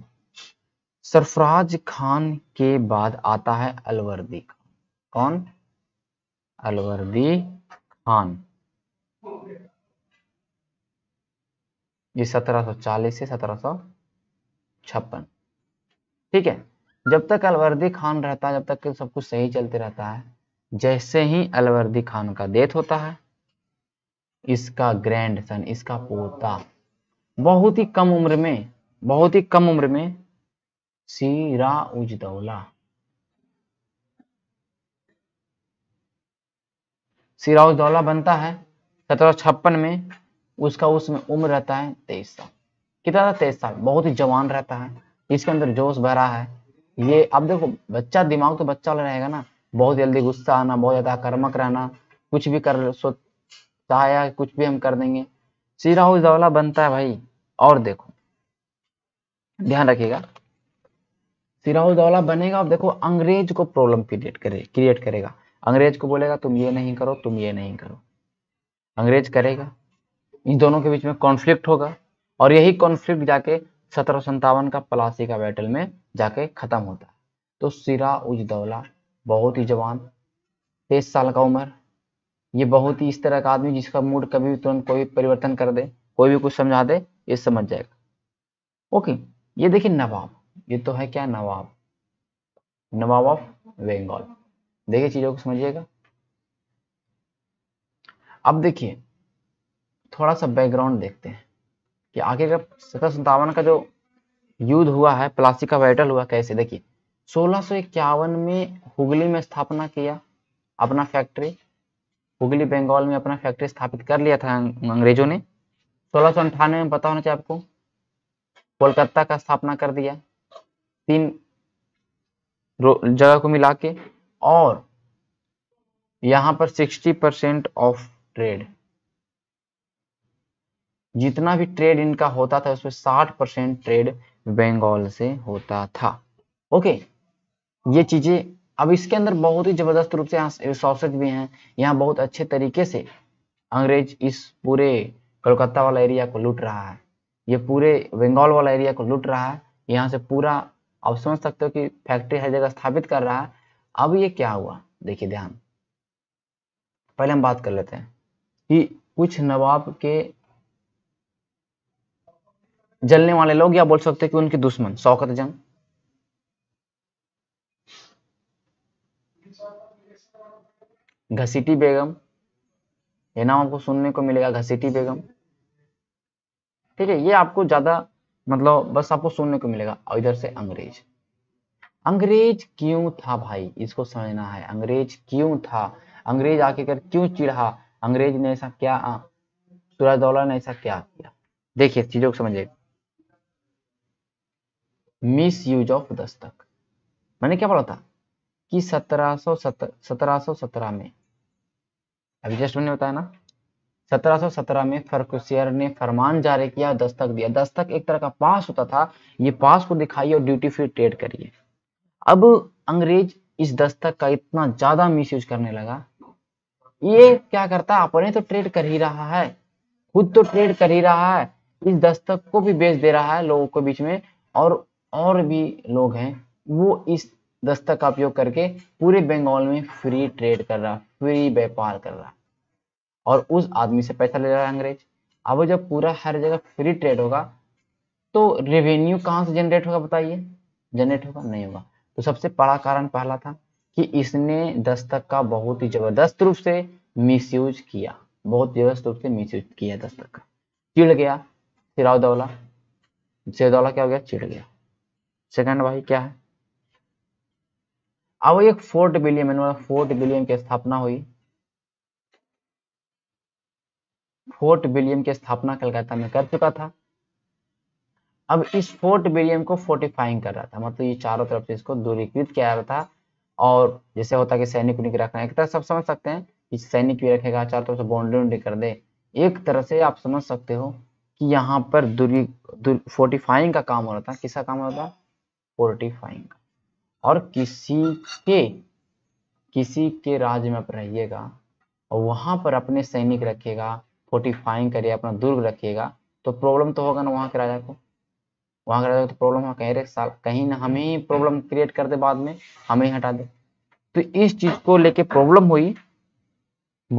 सरफराज खान के बाद आता है अलवर्दी खान कौन अलवर्दी खान ये 1740 से 1756 ठीक है जब तक अलवर्दी खान रहता है जब तक सब कुछ सही चलते रहता है जैसे ही अलवर्दी खान का डेथ होता है इसका ग्रैंड सन इसका पोता बहुत ही कम उम्र में बहुत ही कम उम्र में सीरा उजदौला सिराज दौला बनता है सत्रह छप्पन में उसका उसमें उम्र रहता है तेईस साल कितना था तेईस साल बहुत ही जवान रहता है इसके अंदर जोश भरा है ये अब देखो बच्चा दिमाग तो बच्चा वाला रहेगा ना बहुत जल्दी गुस्सा आना बहुत ज्यादा आक्रामक रहना कुछ भी कर सो चाहे कुछ भी हम कर देंगे सीरा हो बनता है भाई और देखो ध्यान रखिएगा सिराह दौला बनेगा और देखो अंग्रेज को प्रॉब्लम क्रिएट करे क्रिएट करेगा अंग्रेज को बोलेगा तुम ये नहीं करो तुम ये नहीं करो अंग्रेज करेगा इन दोनों के बीच में कॉन्फ्लिक्ट होगा और यही कॉन्फ्लिक्ट जाके सत्रह का पलासी का बैटल में जाके ख़त्म होता है तो सिरा उज दौला बहुत ही जवान तेईस साल का उम्र ये बहुत ही इस तरह का आदमी जिसका मूड कभी भी तुरंत कोई परिवर्तन कर दे कोई भी कुछ समझा दे ये समझ जाएगा ओके ये देखिए नवाब ये तो है क्या नवाब नवाब ऑफ बेंगाल देखिए चीजों को समझिएगा अब देखिए थोड़ा सा बैकग्राउंड देखते हैं ये आगे का सत्रह सत्तावन का जो युद्ध हुआ है प्लासी का बैटल हुआ कैसे देखिए सोलह में हुगली में स्थापना किया अपना फैक्ट्री हुगली बंगाल में अपना फैक्ट्री स्थापित कर लिया था अंग्रेजों ने सोलह में पता होना चाहिए आपको कोलकाता का स्थापना कर दिया तीन जगह को मिला के और यहाँ पर 60 परसेंट ऑफ ट्रेड जितना भी ट्रेड इनका होता था उसमें साठ परसेंट ट्रेड बंगाल से होता था ओके ये चीजें अब इसके अंदर बहुत ही जबरदस्त रूप से रिसोर्सेज भी हैं यहाँ बहुत अच्छे तरीके से अंग्रेज इस पूरे कोलकाता वाला एरिया को लूट रहा है ये पूरे बंगाल वाला एरिया को लूट रहा है यहाँ से पूरा आप समझ सकते हो कि फैक्ट्री हर जगह स्थापित कर रहा है अब ये क्या हुआ देखिए ध्यान पहले हम बात कर लेते हैं कि कुछ नवाब के जलने वाले लोग या बोल सकते हैं कि उनके दुश्मन शौकत जंग घसीटी बेगम ये नाम आपको सुनने को मिलेगा घसीटी बेगम ठीक है ये आपको ज्यादा मतलब बस आपको सुनने को मिलेगा और इधर से अंग्रेज अंग्रेज क्यों था भाई इसको समझना है अंग्रेज क्यों था अंग्रेज आके कर क्यों चिढ़ा अंग्रेज ने ऐसा क्या दौला ने ऐसा क्या किया देखिए चीजों को समझिए मिस यूज ऑफ दस्तक मैंने क्या बोला था कि सत्रह सौ में अभी जस्ट मैंने बताया ना 1717 में फरकुशियर ने फरमान जारी किया दस्तक दिया दस्तक एक तरह का पास होता था ये पास को दिखाइए और ड्यूटी फ्री ट्रेड करिए अब अंग्रेज इस दस्तक का इतना ज्यादा यूज करने लगा ये क्या करता अपने तो ट्रेड कर ही रहा है खुद तो ट्रेड कर ही रहा है इस दस्तक को भी बेच दे रहा है लोगों के बीच में और और भी लोग हैं वो इस दस्तक का उपयोग करके पूरे बंगाल में फ्री ट्रेड कर रहा फ्री व्यापार कर रहा और उस आदमी से पैसा ले रहा है अंग्रेज अब जब पूरा हर जगह फ्री ट्रेड होगा तो रेवेन्यू कहाँ से जनरेट होगा बताइए जनरेट होगा नहीं होगा तो सबसे बड़ा कारण पहला था कि इसने दस्तक का बहुत ही जबरदस्त रूप से मिसयूज किया बहुत जबरदस्त रूप से मिसयूज किया दस्तक का चिड़ गया सिराउदौला सिराउदौला क्या हो गया चिड़ गया सेकंड भाई क्या है अब एक फोर्ट विलियम फोर्ट विलियम की स्थापना हुई फोर्ट विलियम की स्थापना कलकत्ता में कर चुका था अब इस फोर्ट विलियम को फोर्टिफाइंग कर रहा था मतलब ये चारों तरफ से इसको दूरीकृत किया रहा था और जैसे होता कि सैनिक उनिक रखना एक तरह सब समझ सकते हैं कि सैनिक भी रखेगा चारों तरफ से बाउंड्री उन्ड्री कर दे एक तरह से आप समझ सकते हो कि यहाँ पर दूरी फोर्टिफाइंग का काम हो रहा था किसका काम हो रहा था फोर्टिफाइंग और किसी के किसी के राज्य में आप रहिएगा और वहां पर अपने सैनिक रखिएगा फोर्टिफाइंग करिए अपना दुर्ग रखिएगा तो प्रॉब्लम तो होगा ना वहां के राजा को वहां के राजा को तो प्रॉब्लम होगा कहीं रहे कहीं ना हमें प्रॉब्लम क्रिएट कर दे बाद में हमें ही हटा दे तो इस चीज को लेके प्रॉब्लम हुई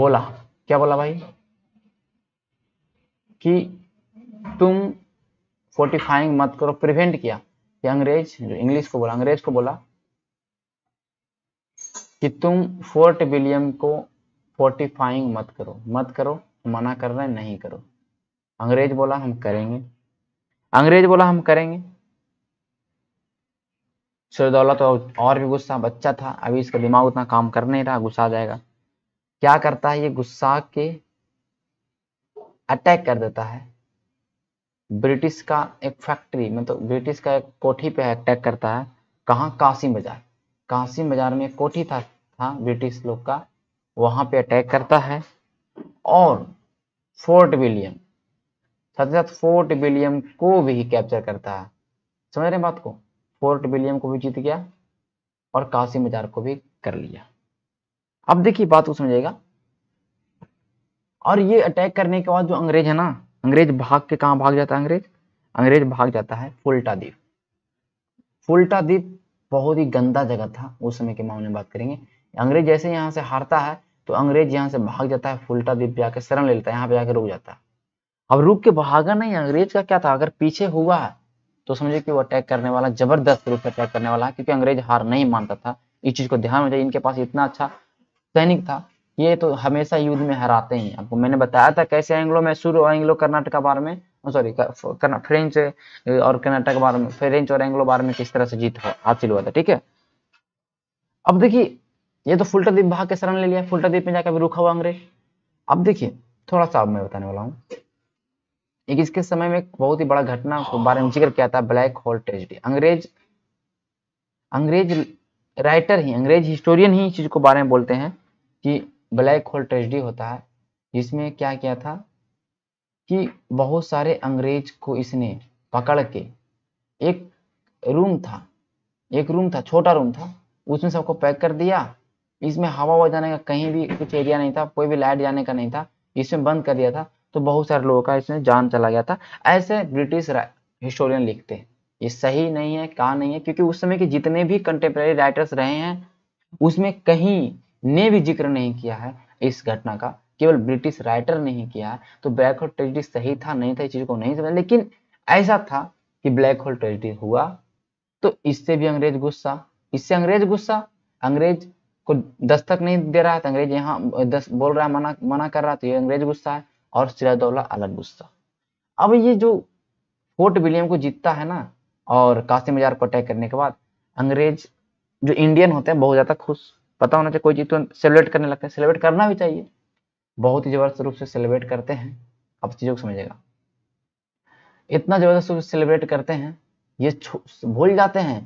बोला क्या बोला भाई कि तुम फोर्टिफाइंग मत करो प्रिवेंट किया अंग्रेज जो इंग्लिश को बोला अंग्रेज को बोला कि तुम फोर्ट विलियम को फोर्टिफाइंग मत करो मत करो मना कर रहे नहीं करो अंग्रेज बोला हम करेंगे अंग्रेज बोला हम करेंगे शेर तो और भी गुस्सा बच्चा था अभी इसका दिमाग उतना काम कर नहीं रहा गुस्सा आ जाएगा क्या करता है ये गुस्सा के अटैक कर देता है ब्रिटिश का एक फैक्ट्री मतलब ब्रिटिश का एक कोठी पे अटैक करता है कहाँ काशी बाजार काशी बाजार में कोठी था था ब्रिटिश लोग का वहां पे अटैक करता है और फोर्ट विलियम साथ ही साथ फोर्ट विलियम को भी कैप्चर करता है समझ रहे बात को फोर्ट विलियम को भी जीत गया और काशी बाजार को भी कर लिया अब देखिए बात को समझेगा और ये अटैक करने के बाद जो अंग्रेज है ना अंग्रेज भाग के कहाँ भाग जाता है अंग्रेज अंग्रेज भाग जाता है फुलटा द्वीप फुलटा द्वीप बहुत ही गंदा जगह था उस समय के मामले में बात करेंगे अंग्रेज जैसे यहाँ से हारता है तो अंग्रेज यहाँ से भाग जाता है फुलटा द्वीप पे आके शरण ले लेता है यहाँ पे आके रुक जाता है अब रुक के भागा नहीं अंग्रेज का क्या था अगर पीछे हुआ है तो समझे कि वो अटैक करने वाला जबरदस्त रूप से अटैक करने वाला है क्योंकि अंग्रेज हार नहीं मानता था इस चीज को ध्यान में चाहिए इनके पास इतना अच्छा सैनिक था ये तो हमेशा युद्ध में हराते ही आपको मैंने बताया था कैसे एंग्लो मैसूर और एंग्लो कर्नाटक बार में सॉरी फ्रेंच और कर्नाटक बार में फ्रेंच और एंग्लो बार में किस तरह से जीत हासिल हुआ था ठीक है अब देखिए ये तो फुलटा द्वीप भाग के शरण ले लिया फुलटा द्वीप में जाकर भी रुखा हुआ अंग्रेज अब देखिए थोड़ा सा मैं बताने वाला हूँ एक इसके समय में बहुत ही बड़ा घटना को बारे में जिक्र किया था ब्लैक होल ट्रेजिडी अंग्रेज अंग्रेज राइटर ही अंग्रेज हिस्टोरियन ही इस चीज को बारे में बोलते हैं कि ब्लैक होल ट्रेजडी होता है जिसमें क्या किया था कि बहुत सारे अंग्रेज को इसने पकड़ के एक रूम था एक रूम था छोटा रूम था उसमें सबको पैक कर दिया इसमें हवा हवा जाने का कहीं भी कुछ एरिया नहीं था कोई भी लाइट जाने का नहीं था इसमें बंद कर दिया था तो बहुत सारे लोगों का इसमें जान चला गया था ऐसे ब्रिटिश हिस्टोरियन लिखते हैं ये सही नहीं है कहा नहीं है क्योंकि उस समय के जितने भी कंटेम्प्रेरी राइटर्स रहे हैं उसमें कहीं ने भी जिक्र नहीं किया है इस घटना का केवल ब्रिटिश राइटर ने ही किया है तो ब्लैक होल ट्रेजिडी सही था नहीं था इस चीज को नहीं समझा लेकिन ऐसा था कि ब्लैक होल ट्रेजिडी हुआ तो इससे भी अंग्रेज गुस्सा इससे अंग्रेज गुस्सा अंग्रेज को दस्तक नहीं दे रहा है तो अंग्रेज यहाँ बोल रहा है मना मना कर रहा है तो ये अंग्रेज गुस्सा है और सिराजदौला अलग गुस्सा अब ये जो फोर्ट विलियम को जीतता है ना और कासिम मजार को अटैक करने के बाद अंग्रेज जो इंडियन होते हैं बहुत ज़्यादा खुश पता होना चाहिए कोई चीज़ तो सेलिब्रेट करने लगता है सेलिब्रेट करना भी चाहिए बहुत ही ज़बरदस्त रूप से सेलिब्रेट करते हैं आप चीज़ों को समझेगा इतना ज़बरदस्त रूप से सेलिब्रेट करते हैं ये भूल जाते हैं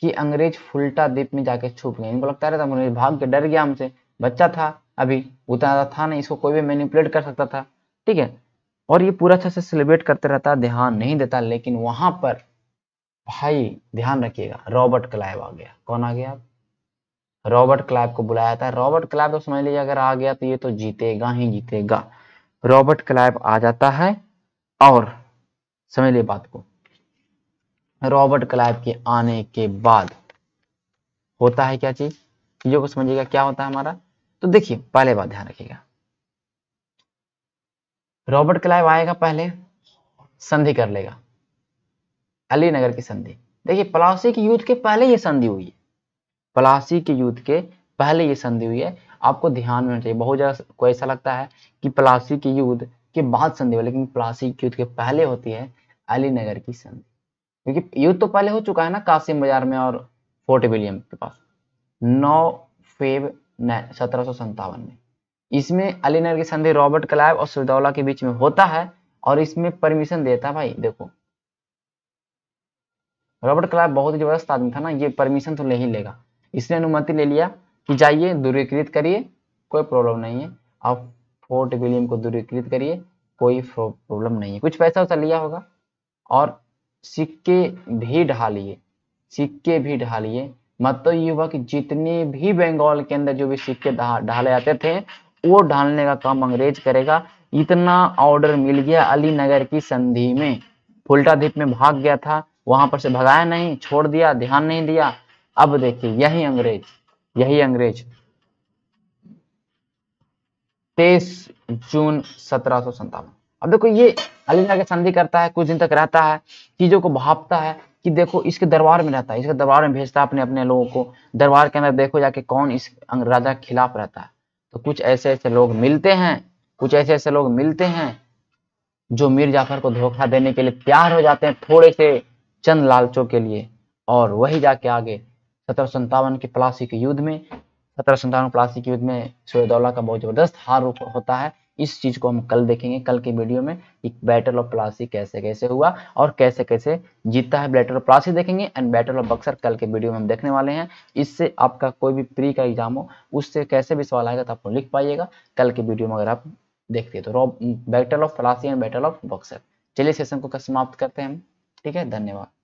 कि अंग्रेज फुलटा द्वीप में जाके छुप गए इनको लगता रहता अंग्रेज भाग के डर गया हमसे बच्चा था अभी उतना था नहीं इसको कोई भी मैनिपुलेट कर सकता था ठीक है और ये पूरा अच्छा से सेलिब्रेट करते रहता ध्यान नहीं देता लेकिन वहां पर भाई ध्यान रखिएगा रॉबर्ट क्लाइव आ गया कौन आ गया रॉबर्ट क्लाइव को बुलाया था रॉबर्ट क्लाइव तो समझ लीजिए अगर आ गया तो ये तो जीतेगा ही जीतेगा रॉबर्ट क्लाइव आ जाता है और समझ लिए बात को रॉबर्ट क्लाइव के आने के बाद होता है क्या चीज चीजों को समझिएगा क्या होता है हमारा तो देखिए पहले बात ध्यान रखिएगा रॉबर्ट क्लाइव आएगा पहले संधि कर लेगा अली नगर की संधि देखिए प्लासी के युद्ध के पहले ये संधि हुई है प्लासी के युद्ध के पहले ये संधि हुई है आपको ध्यान में चाहिए बहुत ज़्यादा को ऐसा लगता है कि प्लासी के युद्ध के बाद संधि हुई लेकिन प्लासी के युद्ध के पहले होती है अलीनगर की संधि क्योंकि युद्ध तो पहले हो चुका है ना कासिम बाजार में और फोर्ट विलियम के पास नौ फेब सत्रह में इसमें अलीनगर की संधि रॉबर्ट क्लाइव और सुरदौला के बीच में होता है और इसमें परमिशन देता है भाई देखो रॉबर्ट क्लाइव बहुत ही जबरदस्त आदमी था ना ये परमिशन तो नहीं लेगा इसने अनुमति ले लिया कि जाइए दूरीकृत करिए कोई प्रॉब्लम नहीं है आप फोर्ट विलियम को दूरीकृत करिए कोई प्रॉब्लम नहीं है कुछ पैसा वैसा लिया होगा और सिक्के भी ढालिए सिक्के भी ढालिए मतलब तो ये हुआ कि जितने भी बंगाल के अंदर जो भी सिक्के ढाले जाते थे वो ढालने का काम अंग्रेज करेगा इतना ऑर्डर मिल गया अली नगर की संधि में फुलटा द्वीप में भाग गया था वहां पर से भगाया नहीं छोड़ दिया ध्यान नहीं दिया अब देखिए यही अंग्रेज यही अंग्रेज 23 जून सत्रह अब देखो ये अली जाके संधि करता है कुछ दिन तक रहता है चीजों को भापता है कि देखो इसके दरबार में रहता है इसके दरबार में भेजता है अपने अपने लोगों को दरबार के अंदर देखो जाके कौन इस राजा के खिलाफ रहता है तो कुछ ऐसे ऐसे लोग मिलते हैं कुछ ऐसे ऐसे लोग मिलते हैं जो मीर जाफर को धोखा देने के लिए तैयार हो जाते हैं थोड़े से चंद लालचों के लिए और वही जाके आगे सत्रह संतावन के प्लासी के युद्ध में सत्रह संतावन प्लासी के युद्ध में सूर्यदौला का बहुत जबरदस्त हार होता है इस चीज को हम कल देखेंगे कल के वीडियो में कि बैटल ऑफ प्लासी कैसे कैसे हुआ और कैसे कैसे जीतता है बैटल ऑफ प्लासी देखेंगे एंड बैटल ऑफ बक्सर कल के वीडियो में हम देखने वाले हैं इससे आपका कोई भी प्री का एग्जाम हो उससे कैसे भी सवाल आएगा तो आप लिख पाइएगा कल के वीडियो में अगर आप देखते तो battle of Plassey and battle of Buxar चलिए सेशन को समाप्त करते हैं हम ठीक है धन्यवाद